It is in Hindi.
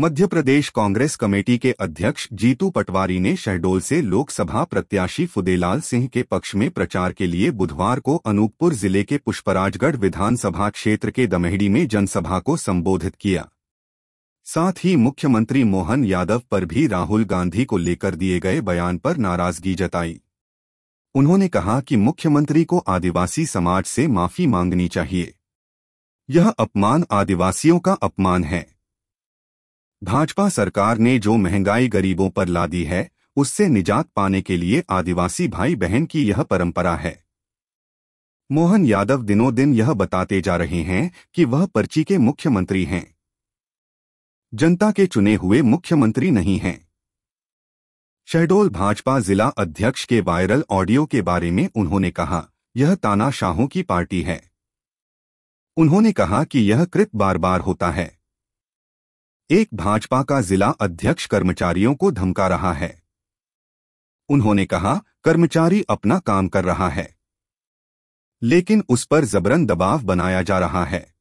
मध्य प्रदेश कांग्रेस कमेटी के अध्यक्ष जीतू पटवारी ने शहडोल से लोकसभा प्रत्याशी फुदेलाल सिंह के पक्ष में प्रचार के लिए बुधवार को अनूपपुर जिले के पुष्पराजगढ़ विधानसभा क्षेत्र के दमेहड़ी में जनसभा को संबोधित किया साथ ही मुख्यमंत्री मोहन यादव पर भी राहुल गांधी को लेकर दिए गए बयान पर नाराजगी जताई उन्होंने कहा कि मुख्यमंत्री को आदिवासी समाज से माफी मांगनी चाहिए यह अपमान आदिवासियों का अपमान है भाजपा सरकार ने जो महंगाई गरीबों पर ला दी है उससे निजात पाने के लिए आदिवासी भाई बहन की यह परंपरा है मोहन यादव दिनों दिन यह बताते जा रहे हैं कि वह पर्ची के मुख्यमंत्री हैं जनता के चुने हुए मुख्यमंत्री नहीं हैं शहडोल भाजपा जिला अध्यक्ष के वायरल ऑडियो के बारे में उन्होंने कहा यह ताना शाहों की पार्टी है उन्होंने कहा कि यह कृत बार बार होता है एक भाजपा का जिला अध्यक्ष कर्मचारियों को धमका रहा है उन्होंने कहा कर्मचारी अपना काम कर रहा है लेकिन उस पर जबरन दबाव बनाया जा रहा है